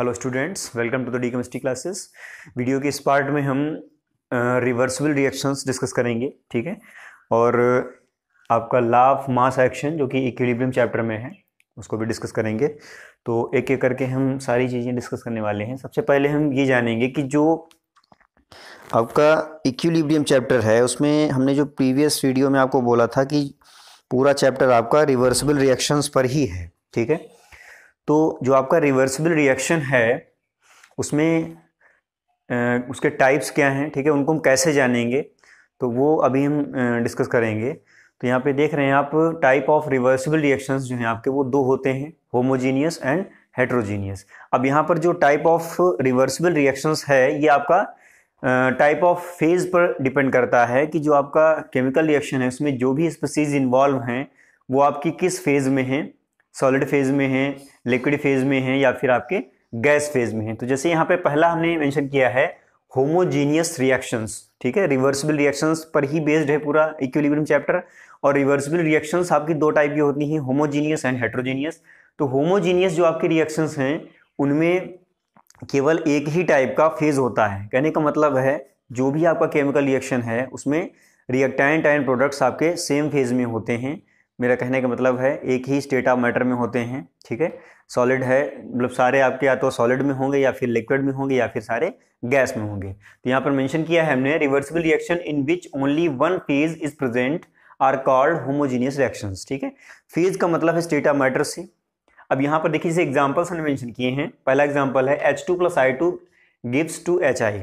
hello students welcome to the D chemistry classes video के इस part में हम रिवर्सिबल रिएक्शंस डिस्कस करेंगे ठीक है और आपका लॉ ऑफ मास एक्शन जो कि इक्विलिब्रियम चैप्टर में है उसको भी डिस्कस करेंगे तो एक एक करके हम सारी चीज़ें डिस्कस करने वाले हैं सबसे पहले हम ये जानेंगे कि जो आपका इक्विलिब्रियम चैप्टर है उसमें हमने जो प्रीवियस वीडियो में आपको बोला था कि पूरा चैप्टर आपका रिवर्सिबल रिएक्शंस पर ही है ठीक है तो जो आपका रिवर्सिबल रिएक्शन है उसमें उसके टाइप्स क्या हैं ठीक है उनको हम कैसे जानेंगे तो वो अभी हम डिस्कस करेंगे तो यहाँ पे देख रहे हैं आप टाइप ऑफ रिवर्सिबल रिएक्शंस जो हैं आपके वो दो होते हैं होमोजीनियस एंड हेट्रोजीनियस अब यहाँ पर जो टाइप ऑफ रिवर्सिबल रिएक्शंस है ये आपका टाइप ऑफ फेज पर डिपेंड करता है कि जो आपका केमिकल रिएक्शन है उसमें जो भी स्पेसीज इन्वॉल्व हैं वो आपकी किस फेज़ में हैं सॉलिड फेज में हैं लिक्विड फेज में हैं या फिर आपके गैस फेज में हैं तो जैसे यहाँ पे पहला हमने मेंशन किया है होमोजीनियस रिएक्शंस ठीक है रिवर्सिबल रिएक्शंस पर ही बेस्ड है पूरा इक्विलिब्रियम चैप्टर और रिवर्सिबल रिएक्शंस आपकी दो टाइप की होती हैं होमोजीनियस एंड हेट्रोजीनियस तो होमोजीनियस जो आपके रिएक्शंस हैं उनमें केवल एक ही टाइप का फेज होता है कहने का मतलब है जो भी आपका केमिकल रिएक्शन है उसमें रिएक्टाइन एंड प्रोडक्ट्स आपके सेम फेज में होते हैं मेरा कहने का मतलब है एक ही स्टेट ऑफ मैटर में होते हैं ठीक है सॉलिड है मतलब सारे आपके या तो सॉलिड में होंगे या फिर लिक्विड में होंगे या फिर सारे गैस में होंगे तो यहाँ पर मेंशन किया है हमने reversible reaction in which only one phase is present are called homogeneous reaction ठीक है फेज का मतलब है स्टेट ऑफ मैटर से अब यहाँ पर देखिए इसे एग्जाम्पल्स हमने मैंशन किए हैं पहला एग्जाम्पल है H two plus I two gives two H I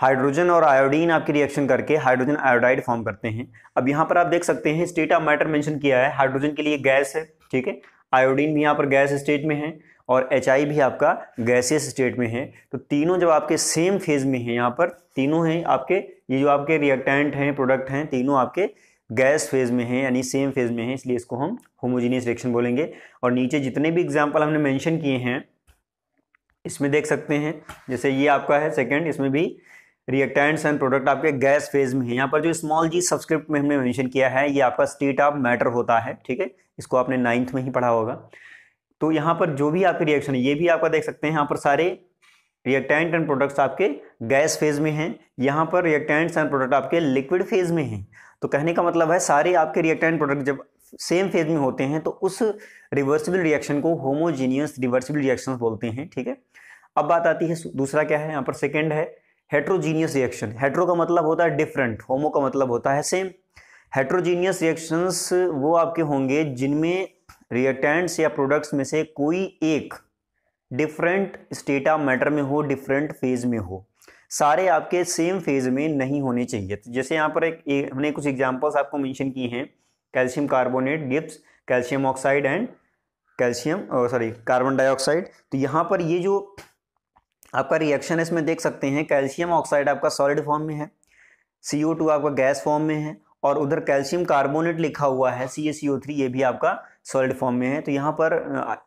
hydrogen और आयोडीन आपकी रिएक्शन करके हाइड्रोजन आयोडाइड फॉर्म करते हैं अब यहाँ पर आप देख सकते हैं स्टेट ऑफ मैटर मेंशन किया है हाइड्रोजन के लिए गैस है ठीक है आयोडीन भी यहाँ पर गैस स्टेट में है और एच भी आपका गैसियस स्टेट में है तो तीनों जब आपके सेम फेज में है यहाँ पर तीनों हैं आपके ये जो आपके रिएक्टेंट हैं प्रोडक्ट हैं तीनों आपके गैस फेज में है यानी सेम फेज में है इसलिए इसको हम होमोजीनियस रिएक्शन बोलेंगे और नीचे जितने भी एग्जाम्पल हमने मैंशन किए हैं इसमें देख सकते हैं जैसे ये आपका है सेकेंड इसमें भी रिएक्टेंट्स एंड प्रोडक्ट आपके गैस फेज में है यहाँ पर जो स्मॉल जी सब्सक्रिप्ट में हमने मेंशन किया है ये आपका स्टेट ऑफ मैटर होता है ठीक है इसको आपने नाइन्थ में ही पढ़ा होगा तो यहाँ पर जो भी आपके रिएक्शन है ये भी आपका देख सकते हैं यहाँ पर सारे रिएक्टेंट एंड प्रोडक्ट्स आपके गैस फेज में हैं यहाँ पर रिएक्टेंट्स एंड प्रोडक्ट आपके लिक्विड फेज में हैं तो कहने का मतलब है सारे आपके रिएक्टेंट प्रोडक्ट जब सेम फेज में होते हैं तो उस रिवर्सिबल रिएक्शन को होमोजीनियस रिवर्सिबल रिएक्शन बोलते हैं ठीक है अब बात आती है दूसरा क्या है यहाँ पर सेकेंड है हेट्रोजीनियस रिएक्शन हेट्रो का मतलब होता है डिफरेंट होमो का मतलब होता है सेम हेट्रोजीनियस रिएक्शंस वो आपके होंगे जिनमें रिएक्टेंट्स या प्रोडक्ट्स में से कोई एक डिफरेंट स्टेटा मैटर में हो डिफरेंट फेज में हो सारे आपके सेम फेज में नहीं होने चाहिए तो जैसे यहाँ पर एक, हमने कुछ एग्जांपल्स आपको मेंशन किए हैं calcium carbonate gives calcium oxide and calcium sorry carbon dioxide तो यहाँ पर ये जो आपका रिएक्शन इसमें देख सकते हैं कैल्शियम ऑक्साइड आपका सॉलिड फॉर्म में है सी आपका गैस फॉर्म में है और उधर कैल्शियम कार्बोनेट लिखा हुआ है सी ए सी ओ थ्री ये भी आपका सॉलिड फॉर्म में है तो यहाँ पर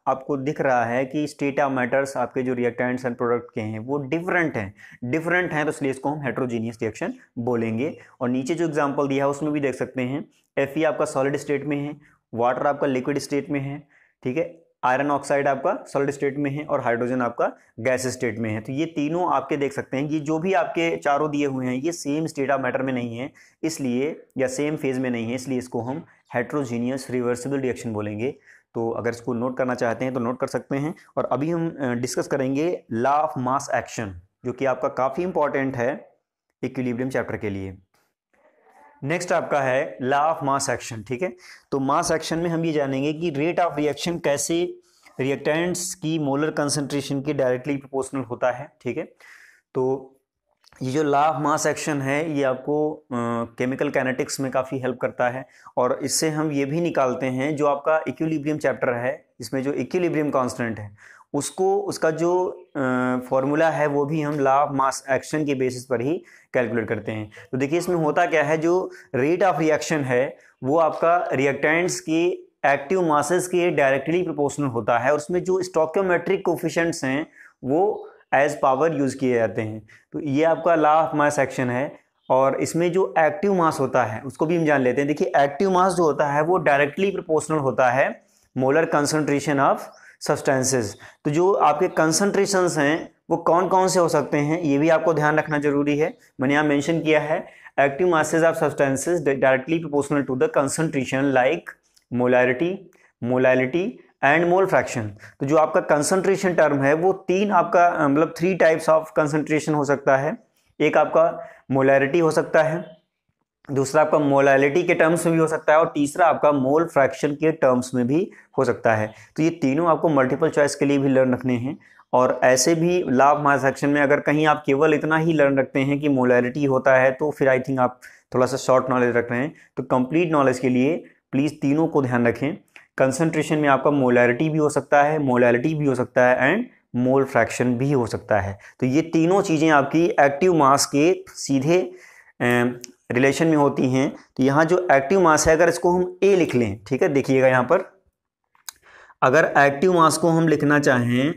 आपको दिख रहा है कि स्टेट ऑफ मैटर्स आपके जो रिएक्टेंट्स एंड प्रोडक्ट के हैं वो डिफरेंट हैं डिफरेंट हैं तो इसलिए इसको हम हेट्रोजीनियस रिएक्शन बोलेंगे और नीचे जो एग्जाम्पल दिया है उसमें भी देख सकते हैं एफ आपका सॉलिड स्टेट में है वाटर आपका लिक्विड स्टेट में है ठीक है आयरन ऑक्साइड आपका सॉलिड स्टेट में है और हाइड्रोजन आपका गैस स्टेट में है तो ये तीनों आपके देख सकते हैं ये जो भी आपके चारों दिए हुए हैं ये सेम स्टेट ऑफ मैटर में नहीं है इसलिए या सेम फेज में नहीं है इसलिए इसको हम हेट्रोजीनियस रिवर्सिबल रिएक्शन बोलेंगे तो अगर इसको नोट करना चाहते हैं तो नोट कर सकते हैं और अभी हम डिस्कस करेंगे लॉ ऑफ मास एक्शन जो कि आपका काफ़ी इंपॉर्टेंट है इक्विलिब्रियम चैप्टर के लिए नेक्स्ट आपका है लॉ ऑफ मास एक्शन ठीक है तो मास एक्शन में हम ये जानेंगे कि रेट ऑफ रिएक्शन कैसे रिएक्टेंट्स की मोलर कंसेंट्रेशन के डायरेक्टली प्रोपोर्शनल होता है ठीक है तो ये जो लॉ ऑफ मास एक्शन है ये आपको केमिकल uh, कैनेटिक्स में काफ़ी हेल्प करता है और इससे हम ये भी निकालते हैं जो आपका इक्विलिब्रियम चैप्टर है इसमें जो इक्विलिब्रियम कांस्टेंट है उसको उसका जो फॉर्मूला है वो भी हम लॉ ऑफ मास एक्शन के बेसिस पर ही कैलकुलेट करते हैं तो देखिए इसमें होता क्या है जो रेट ऑफ रिएक्शन है वो आपका रिएक्टेंट्स की एक्टिव मासेस के डायरेक्टली प्रोपोर्शनल होता है और उसमें जो स्टोक्योमेट्रिक कोफिशेंट्स हैं वो एज पावर यूज़ किए जाते हैं तो ये आपका लॉ ऑफ मास एक्शन है और इसमें जो एक्टिव मास होता है उसको भी हम जान लेते हैं देखिए एक्टिव मास जो होता है वो डायरेक्टली प्रोपोर्शनल होता है मोलर कंसनट्रेशन ऑफ सब्सटेंसेस तो जो आपके कंसनट्रेशंस हैं वो कौन कौन से हो सकते हैं ये भी आपको ध्यान रखना जरूरी है मैंने यहाँ मेंशन किया है active masses of substances directly proportional to the concentration like molarity molality and mole fraction तो जो आपका कंसनट्रेशन टर्म है वो तीन आपका मतलब थ्री टाइप्स ऑफ कंसनट्रेशन हो सकता है एक आपका मोलैरिटी हो सकता है दूसरा आपका मोलालिटी के टर्म्स में भी हो सकता है और तीसरा आपका मोल फ्रैक्शन के टर्म्स में भी हो सकता है तो ये तीनों आपको मल्टीपल चॉइस के लिए भी लर्न रखने हैं और ऐसे भी लाभ मास सेक्शन में अगर कहीं आप केवल इतना ही लर्न रखते हैं कि मोलैरिटी होता है तो फिर आई थिंक आप थोड़ा सा शॉर्ट नॉलेज रख रहे हैं तो कंप्लीट नॉलेज के लिए प्लीज़ तीनों को ध्यान रखें कंसंट्रेशन में आपका मोलैरिटी भी हो सकता है मोलैरिटी भी हो सकता है एंड मोल फ्रैक्शन भी हो सकता है तो ये तीनों चीज़ें आपकी एक्टिव मास के सीधे रिलेशन में होती हैं तो यहाँ जो एक्टिव मास है अगर इसको हम ए लिख लें ठीक है देखिएगा यहाँ पर अगर एक्टिव मास को हम लिखना चाहें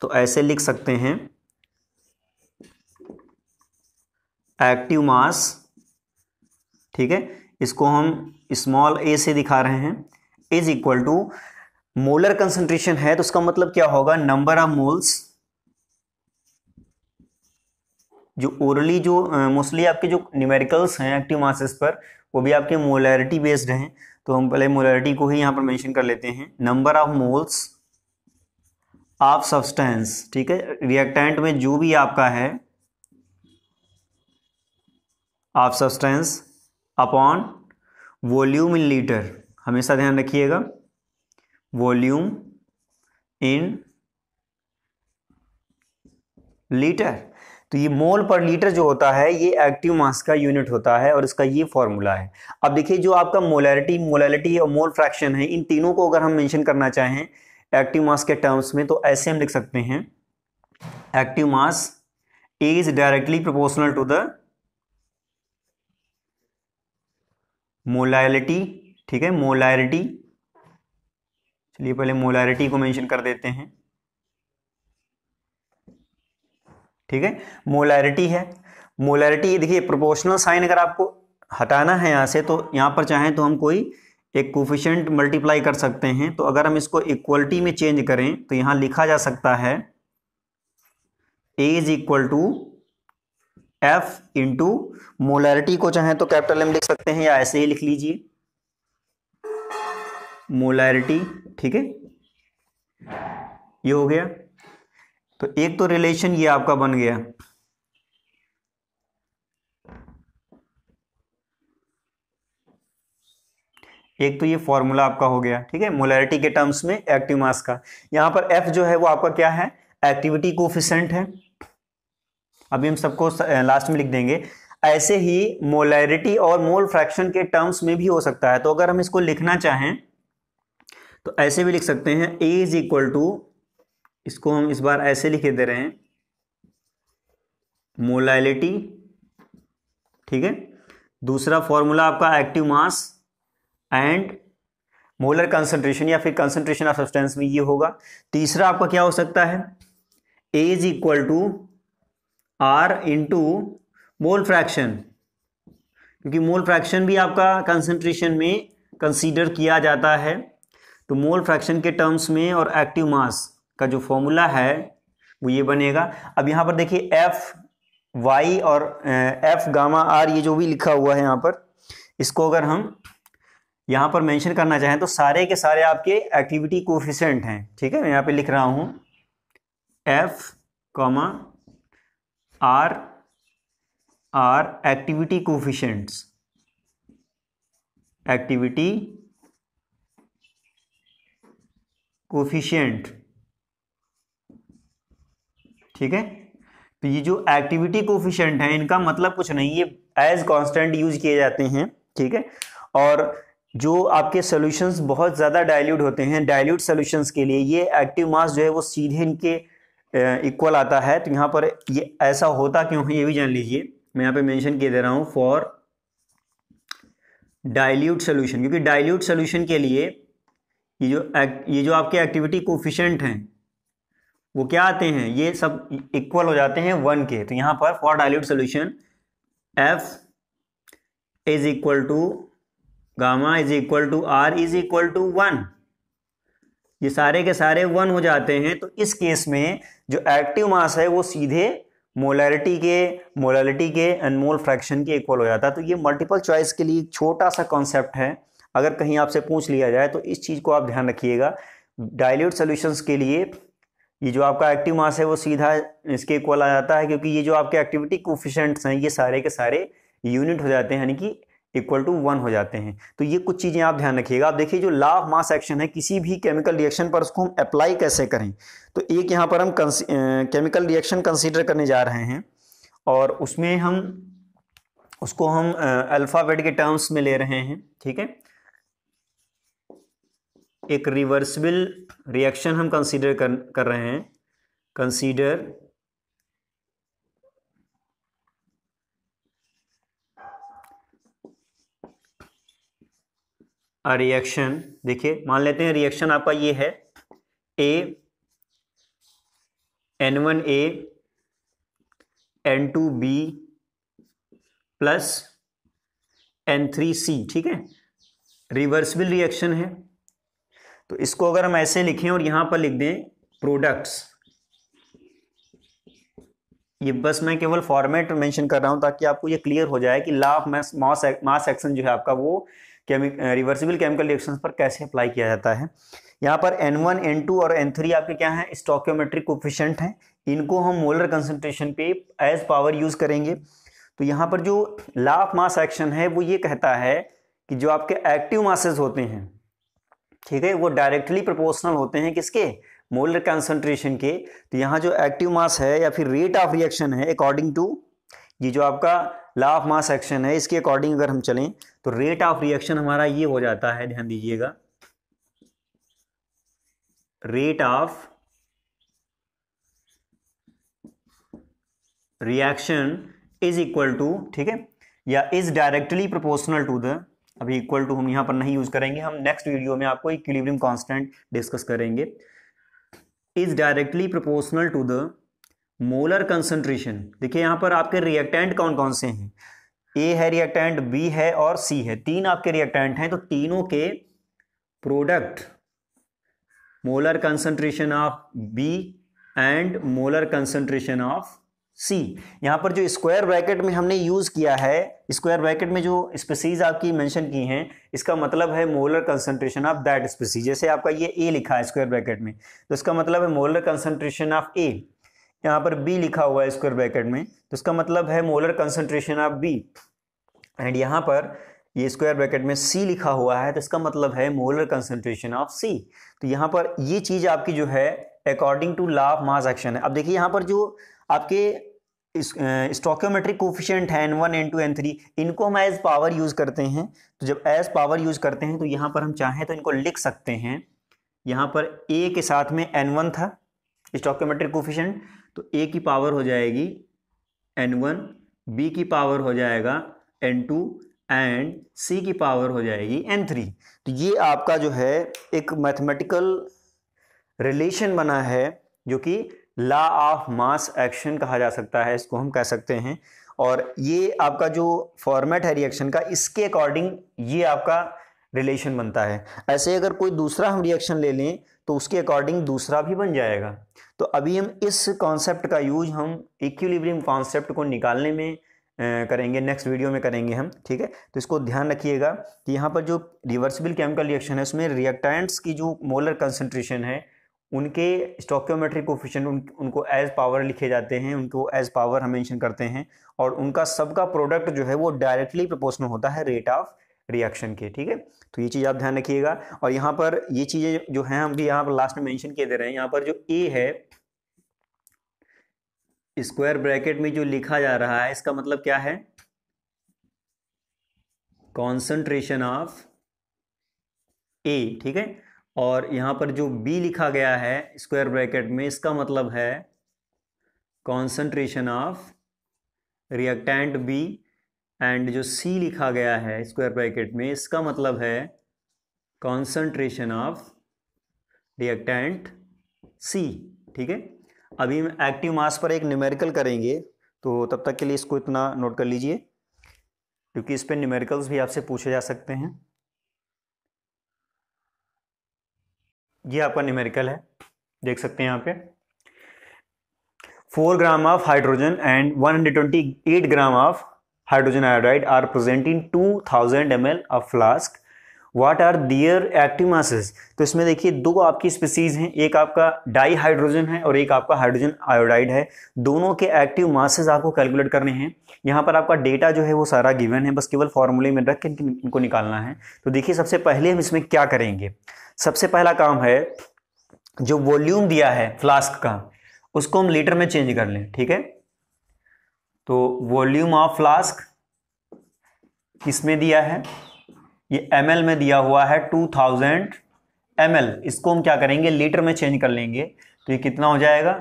तो ऐसे लिख सकते हैं एक्टिव मास ठीक है इसको हम स्मॉल ए से दिखा रहे हैं is equal to molar concentration है तो उसका मतलब क्या होगा नंबर ऑफ मोल्स जो ओरली जो मोस्टली आपके जो न्यूमेरिकल्स हैं एक्टिव मासेस पर वो भी आपके मोलैरिटी बेस्ड हैं तो हम पहले मोलैरिटी को ही यहाँ पर मेंशन कर लेते हैं number of moles of substance ठीक है रिएक्टेंट में जो भी आपका है of substance upon volume in litre हमेशा ध्यान रखिएगा वॉल्यूम इन लीटर तो ये मोल पर लीटर जो होता है ये एक्टिव मास का यूनिट होता है और इसका ये फॉर्मूला है अब देखिए जो आपका मोलैरिटी मोलैलिटी और मोल फ्रैक्शन है इन तीनों को अगर हम मेंशन करना चाहें एक्टिव मास के टर्म्स में तो ऐसे हम लिख सकते हैं active mass is directly proportional to the molarity ठीक है मोलैरिटी चलिए पहले मोलैरिटी को मैंशन कर देते हैं ठीक है मोलैरिटी है मोलैरिटी देखिए प्रोपोर्शनल साइन अगर आपको हटाना है यहाँ से तो यहाँ पर चाहें तो हम कोई एक कोफिशेंट मल्टीप्लाई कर सकते हैं तो अगर हम इसको इक्वलिटी में चेंज करें तो यहाँ लिखा जा सकता है A is equal to F into molarity को चाहें तो कैपिटल एम लिख सकते हैं या ऐसे ही लिख लीजिए मोलैरिटी ठीक है ये हो गया तो एक तो रिलेशन ये आपका बन गया एक तो ये फॉर्मूला आपका हो गया ठीक है मोलैरिटी के टर्म्स में एक्टिव मास का यहां पर एफ जो है वो आपका क्या है एक्टिविटी कोफिशेंट है अभी हम सबको लास्ट में लिख देंगे ऐसे ही मोलैरिटी और मोल फ्रैक्शन के टर्म्स में भी हो सकता है तो अगर हम इसको लिखना चाहें तो ऐसे भी लिख सकते हैं ए इज इक्वल टू इसको हम इस बार ऐसे लिखे दे रहे हैं मोलालिटी ठीक है दूसरा फॉर्मूला आपका active mass and molar concentration या फिर कंसंट्रेशन ऑफ सब्सटेंस में ये होगा तीसरा आपका क्या हो सकता है A is equal to R into mole fraction क्योंकि मोल फ्रैक्शन भी आपका कंसंट्रेशन में कंसीडर किया जाता है तो मोल फ्रैक्शन के टर्म्स में और एक्टिव मास का जो फॉर्मूला है वो ये बनेगा अब यहाँ पर देखिए एफ वाई और एफ गामा आर ये जो भी लिखा हुआ है यहाँ पर इसको अगर हम यहाँ पर मेंशन करना चाहें तो सारे के सारे आपके एक्टिविटी कोफिशेंट हैं ठीक है मैं यहाँ पे लिख रहा हूँ F comma R are activity coefficients activity coefficient ठीक है तो ये जो एक्टिविटी कोफिशेंट है इनका मतलब कुछ नहीं ये एज कॉन्स्टेंट यूज किए जाते हैं ठीक है और जो आपके सॉल्यूशंस बहुत ज़्यादा डाइल्यूट होते हैं डाइल्यूट सॉल्यूशंस के लिए ये एक्टिव मास जो है वो सीधे इनके इक्वल आता है तो यहाँ पर ये ऐसा होता क्यों है ये भी जान लीजिए मैं यहाँ पे मेंशन किए दे रहा हूँ फॉर डाइल्यूट सोल्यूशन क्योंकि डाइल्यूट सोल्यूशन के लिए ये जो ये जो आपके एक्टिविटी कोफिशेंट हैं वो क्या आते हैं ये सब इक्वल हो जाते हैं वन के तो यहां पर for dilute solution F is equal to gamma is equal to R is equal to one ये सारे के सारे वन हो जाते हैं तो इस केस में जो एक्टिव मास है वो सीधे मोलैरिटी के मोलैरिटी के अनमोल फ्रैक्शन के इक्वल हो जाता है तो ये मल्टीपल चॉइस के लिए छोटा सा कॉन्सेप्ट है अगर कहीं आपसे पूछ लिया जाए तो इस चीज़ को आप ध्यान रखिएगा डायल्यूट सोल्यूशंस के लिए ये जो आपका एक्टिव मास है वो सीधा इसके इक्वल आ जाता है क्योंकि ये जो आपके एक्टिविटी कोफिशेंट्स हैं ये सारे के सारे यूनिट हो जाते हैं यानी कि इक्वल टू वन हो जाते हैं तो ये कुछ चीज़ें आप ध्यान रखिएगा आप देखिए जो लॉ ऑफ मास एक्शन है किसी भी केमिकल रिएक्शन पर उसको हम अप्लाई कैसे करें तो एक यहाँ पर हम केमिकल रिएक्शन कंसिडर करने जा रहे हैं और उसमें हम उसको हम अल्फ़ाबेट के टर्म्स में ले रहे हैं ठीक है एक रिवर्सिबल रिएक्शन हम कंसीडर कर कर रहे हैं कंसीडर अ रिएक्शन देखिए मान लेते हैं रिएक्शन आपका ये है A N one A N two B plus N three C ठीक है रिवर्सिबल रिएक्शन है तो इसको अगर हम ऐसे लिखें और यहां पर लिख दें प्रोडक्ट्स ये बस मैं केवल फॉर्मेट मेंशन कर रहा हूं ताकि आपको ये क्लियर हो जाए कि law of mass mass action जो है आपका वो केमिक रिवर्सिबल केमिकल रिएक्शन पर कैसे अप्लाई किया जाता है यहाँ पर N1, N2 और N3 आपके क्या हैं स्टॉक्योमेट्रिक कोफिशेंट हैं इनको हम मोलर कंसनट्रेशन पे एज पावर यूज़ करेंगे तो यहाँ पर जो लाफ ऑफ मास एक्शन है वो ये कहता है कि जो आपके एक्टिव मासेज होते हैं ठीक है वो डायरेक्टली प्रोपोर्शनल होते हैं किसके मोलर कंसंट्रेशन के तो यहाँ जो एक्टिव मास है या फिर रेट ऑफ रिएक्शन है अकॉर्डिंग टू ये जो आपका ला ऑफ मास एक्शन है इसके अकॉर्डिंग अगर हम चलें तो रेट ऑफ रिएक्शन हमारा ये हो जाता है ध्यान दीजिएगा rate of reaction is equal to ठीक है या is directly proportional to the अभी इक्वल टू हम यहां पर नहीं यूज़ करेंगे हम नेक्स्ट वीडियो में आपको इक्विलिब्रियम कांस्टेंट डिस्कस करेंगे is directly proportional to the molar concentration देखिए यहां पर आपके रिएक्टेंट कौन कौन से हैं ए है रिएक्टेंट बी है और सी है तीन आपके रिएक्टेंट हैं तो तीनों के product molar concentration of B and molar concentration of C यहाँ पर जो स्क्वायर ब्रैकेट में हमने यूज़ किया है स्क्वायर ब्रैकेट में जो स्पेसीज आपकी मेंशन की हैं इसका मतलब है molar concentration of that species जैसे आपका ये ए लिखा है स्क्वायर ब्रैकेट में तो इसका मतलब है मोलर कंसंट्रेशन ऑफ ए यहाँ पर बी लिखा हुआ है स्क्वायर ब्रैकेट में तो इसका मतलब है molar concentration of B and यहाँ पर ये स्क्वायर ब्रैकेट में सी लिखा हुआ है तो इसका मतलब है मोलर कंसंट्रेशन ऑफ सी तो यहाँ पर ये चीज़ आपकी जो है according to law of mass action है अब देखिए यहाँ पर जो आपके स्टोक्योमेट्रिक कोफिशियंट है N one N two N three इनको हम एज पावर यूज़ करते हैं तो जब एज पावर यूज़ करते हैं तो यहाँ पर हम चाहें तो इनको लिख सकते हैं यहाँ पर ए के साथ में एन वन था स्टोक्योमेट्रिक कोफिशियंट तो ए की पावर हो जाएगी एन वन बी की पावर हो जाएगा एन टू एंड सी की पावर हो जाएगी एन थ्री तो ये आपका जो है एक मैथमेटिकल रिलेशन बना है जो कि लॉ ऑफ मास एक्शन कहा जा सकता है इसको हम कह सकते हैं और ये आपका जो फॉर्मेट है रिएक्शन का इसके अकॉर्डिंग ये आपका रिलेशन बनता है ऐसे अगर कोई दूसरा हम रिएक्शन ले लें तो उसके अकॉर्डिंग दूसरा भी बन जाएगा तो अभी हम इस कॉन्सेप्ट का यूज हम इक्विलिब्रियम कॉन्सेप्ट को निकालने में करेंगे नेक्स्ट वीडियो में करेंगे हम ठीक है तो इसको ध्यान रखिएगा कि यहाँ पर जो रिवर्सिबल केमिकल रिएक्शन है उसमें रिएक्टेंट्स की जो मोलर कंसनट्रेशन है उनके स्टोक्योमेट्रिक कोफिशेंट उन, उनको एज पावर लिखे जाते हैं उनको एज पावर हम मेंशन करते हैं और उनका सबका प्रोडक्ट जो है वो डायरेक्टली प्रपोर्शनल होता है रेट ऑफ रिएक्शन के ठीक है तो ये चीज़ आप ध्यान रखिएगा और यहाँ पर ये चीज़ें जो हैं हम भी यहाँ पर लास्ट में मेंशन किए दे रहे हैं यहाँ पर जो ए है स्क्वायर ब्रैकेट में जो लिखा जा रहा है इसका मतलब क्या है कॉन्सेंट्रेशन ऑफ ए ठीक है और यहाँ पर जो बी लिखा गया है स्क्वायर ब्रैकेट में इसका मतलब है concentration of reactant B and जो सी लिखा गया है स्क्वायर ब्रैकेट में इसका मतलब है कॉन्सेंट्रेशन ऑफ रिएक्टेंट सी ठीक है अभी हम एक्टिव मास पर एक न्यूमेरिकल करेंगे तो तब तक के लिए इसको इतना नोट कर लीजिए क्योंकि इस पर न्यूमेरिकल्स भी आपसे पूछे जा सकते हैं ये आपका न्यूमेरिकल है देख सकते हैं यहाँ पे four gram of hydrogen and 128 gram of hydrogen iodide are present in 2000 ml of flask what are their active masses तो इसमें देखिए दो आपकी स्पीसीज हैं एक आपका डाई हाइड्रोजन है और एक आपका हाइड्रोजन आयोडाइड है दोनों के एक्टिव मासेस आपको कैलकुलेट करने हैं यहाँ पर आपका डेटा जो है वो सारा गिवन है बस केवल फॉर्मूले में रख के इनको निकालना है तो देखिए सबसे पहले हम इसमें क्या करेंगे सबसे पहला काम है जो वॉल्यूम दिया है फ्लास्क का उसको हम लीटर में चेंज कर लें ठीक है तो वॉल्यूम ऑफ फ्लास्क किस में दिया है ये एम में दिया हुआ है टू थाउजेंड इसको हम क्या करेंगे लीटर में चेंज कर लेंगे तो ये कितना हो जाएगा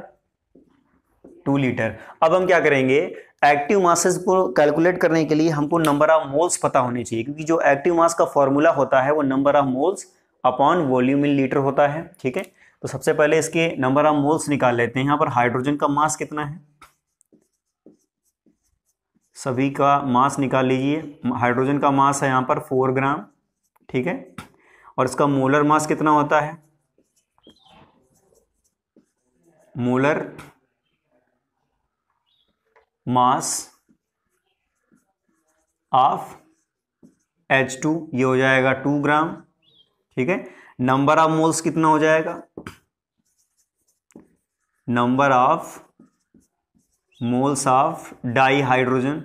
टू लीटर अब हम क्या करेंगे एक्टिव मासेस को कैलकुलेट करने के लिए हमको नंबर ऑफ मोल्स पता होने चाहिए क्योंकि जो एक्टिव मास का फॉर्मूला होता है वो number of moles upon volume in litre होता है ठीक है तो सबसे पहले इसके नंबर ऑफ मोल्स निकाल लेते हैं यहां पर हाइड्रोजन का मास कितना है सभी का मास निकाल लीजिए हाइड्रोजन का मास है यहां पर फोर ग्राम ठीक है और इसका मोलर मास कितना होता है मोलर मास ऑफ H2 ये हो जाएगा टू ग्राम ठीक है नंबर ऑफ मोल्स कितना हो जाएगा number of moles of dihydrogen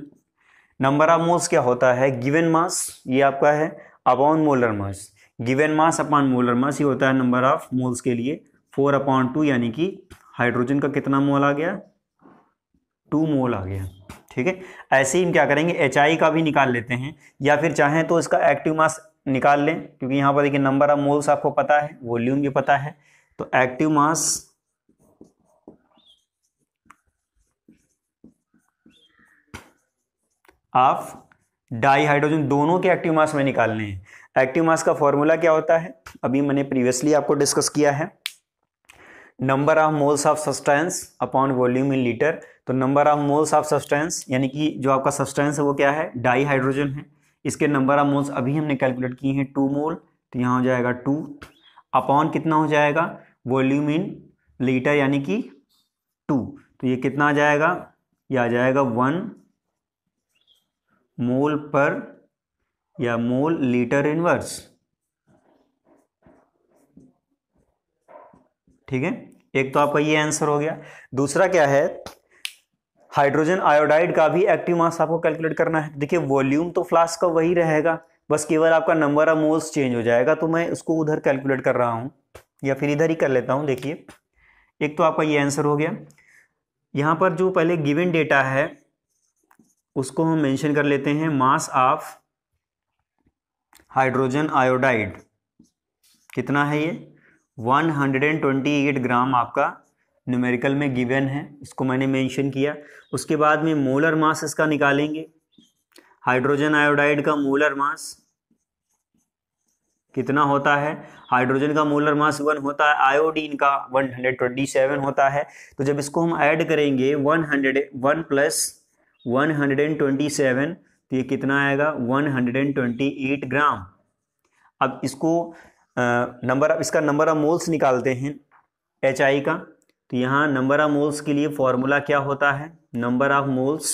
number of moles क्या होता है गिवन मास ये आपका है upon molar mass given mass upon molar mass ये होता है नंबर ऑफ मोल्स के लिए फोर अपॉन टू यानी कि हाइड्रोजन का कितना मोल आ गया टू मोल आ गया ठीक है ऐसे ही हम क्या करेंगे एच का भी निकाल लेते हैं या फिर चाहें तो इसका एक्टिव मास निकाल लें क्योंकि यहाँ पर देखिए नंबर ऑफ मोल्स आपको पता है वॉल्यूम भी पता है तो active mass of dihydrogen दोनों के एक्टिव मास में निकालने हैं एक्टिव मास का फॉर्मूला क्या होता है अभी मैंने प्रीवियसली आपको डिस्कस किया है number of moles of substance upon volume in litre तो number of moles of substance यानी कि जो आपका सब्सटेंस है वो क्या है डाई हाइड्रोजन है इसके नंबर ऑफ मोल्स अभी हमने कैलकुलेट किए हैं टू मोल तो यहाँ हो जाएगा टू अपॉन कितना हो जाएगा वॉल्यूम इन लीटर यानी कि टू तो ये कितना आ जाएगा ये आ जाएगा वन मोल पर या मोल लीटर इनवर्स ठीक है एक तो आपका ये आंसर हो गया दूसरा क्या है हाइड्रोजन आयोडाइड का भी एक्टिव मास आपको कैलकुलेट करना है देखिए वॉल्यूम तो फ्लास्क का वही रहेगा बस केवल आपका नंबर ऑफ मोल्स चेंज हो जाएगा तो मैं उसको उधर कैलकुलेट कर रहा हूँ या फिर इधर ही कर लेता हूँ देखिए एक तो आपका ये आंसर हो गया यहाँ पर जो पहले गिवन डेटा है उसको हम मेंशन कर लेते हैं मास ऑफ हाइड्रोजन आयोडाइड कितना है ये 128 ग्राम आपका न्यूमेरिकल में गिवन है इसको मैंने मेंशन किया उसके बाद में मोलर मास इसका निकालेंगे हाइड्रोजन आयोडाइड का मोलर मास कितना होता है हाइड्रोजन का मोलर मास वन होता है आयोडीन का 127 होता है तो जब इसको हम ऐड करेंगे 100 1 प्लस 127 तो ये कितना आएगा 128 ग्राम अब इसको नंबर अब इसका नंबर ऑफ मोल्स निकालते हैं एच आई का तो यहां नंबर ऑफ मोल्स के लिए फॉर्मूला क्या होता है number of moles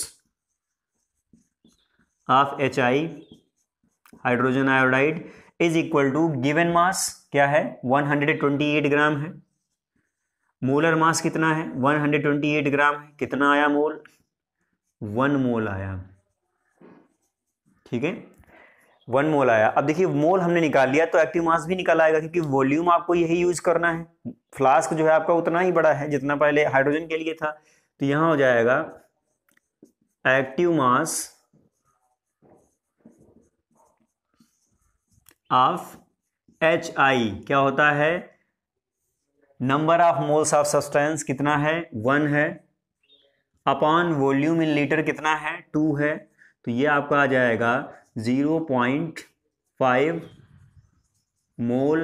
of H I hydrogen iodide is equal to given mass क्या है 128 ग्राम है मोलर मास कितना है 128 ग्राम है कितना आया मोल वन मोल आया ठीक है वन मोल आया अब देखिए मोल हमने निकाल लिया तो एक्टिव मास भी निकाल आएगा क्योंकि वॉल्यूम आपको यही यूज करना है फ्लास्क जो है आपका उतना ही बड़ा है जितना पहले हाइड्रोजन के लिए था तो यहां हो जाएगा active mass of H I क्या होता है number of moles of substance कितना है वन है अपॉन वॉल्यूम इन लीटर कितना है टू है तो ये आपका आ जाएगा zero point five mole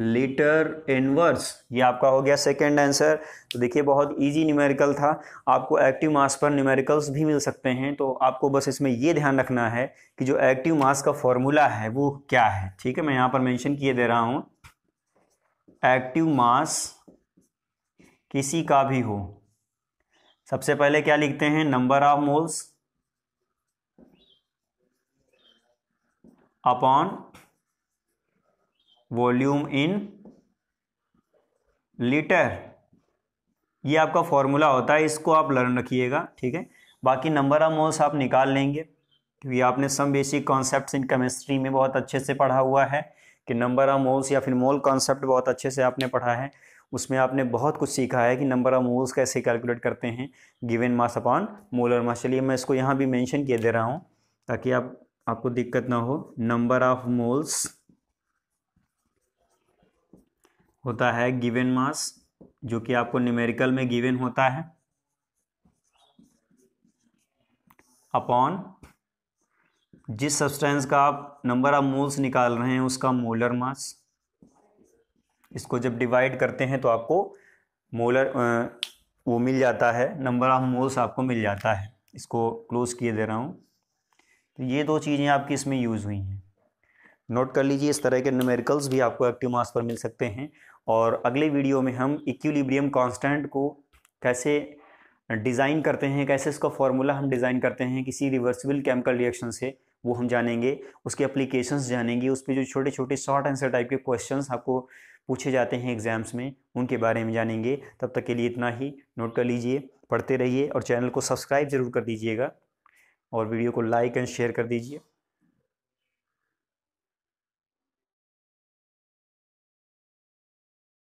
litre inverse ये आपका हो गया सेकेंड आंसर तो देखिए बहुत इजी न्यूमेरिकल था आपको एक्टिव मास पर न्यूमेरिकल्स भी मिल सकते हैं तो आपको बस इसमें ये ध्यान रखना है कि जो एक्टिव मास का फॉर्मूला है वो क्या है ठीक है मैं यहाँ पर मेंशन किए दे रहा हूँ एक्टिव मास किसी का भी हो सबसे पहले क्या लिखते हैं number of moles upon volume in litre ये आपका फॉर्मूला होता है इसको आप लर्न रखिएगा ठीक है बाकी नंबर ऑफ मोल्स आप निकाल लेंगे क्योंकि आपने some basic concept in chemistry में बहुत अच्छे से पढ़ा हुआ है कि नंबर ऑफ मोल्स या फिर मोल कॉन्सेप्ट बहुत अच्छे से आपने पढ़ा है उसमें आपने बहुत कुछ सीखा है कि नंबर ऑफ मोल्स कैसे कैलकुलेट करते हैं given mass upon molar mass चलिए मैं इसको यहाँ भी मैंशन किए दे रहा हूँ ताकि आप आपको दिक्कत ना हो नंबर ऑफ मोल्स होता है गिवन मास जो कि आपको न्यूमेरिकल में गिवन होता है अपॉन जिस सब्सटेंस का आप नंबर ऑफ मोल्स निकाल रहे हैं उसका मोलर मास इसको जब डिवाइड करते हैं तो आपको मोलर वो मिल जाता है नंबर ऑफ मोल्स आपको मिल जाता है इसको क्लोज किए दे रहा हूं तो ये दो चीज़ें आपकी इसमें यूज़ हुई हैं नोट कर लीजिए इस तरह के न्यूमेरिकल्स भी आपको एक्टिव मास पर मिल सकते हैं और अगले वीडियो में हम इक्विलिब्रियम कांस्टेंट को कैसे डिज़ाइन करते हैं कैसे इसका फॉर्मूला हम डिज़ाइन करते हैं किसी रिवर्सिबल केमिकल रिएक्शन से वो हम जानेंगे उसके एप्लीकेशंस जानेंगे उस पर जो छोटे छोटे शॉर्ट आंसर टाइप के क्वेश्चन आपको पूछे जाते हैं एग्ज़ाम्स में उनके बारे में जानेंगे तब तक के लिए इतना ही नोट कर लीजिए पढ़ते रहिए और चैनल को सब्सक्राइब ज़रूर कर दीजिएगा और वीडियो को लाइक एंड शेयर कर दीजिए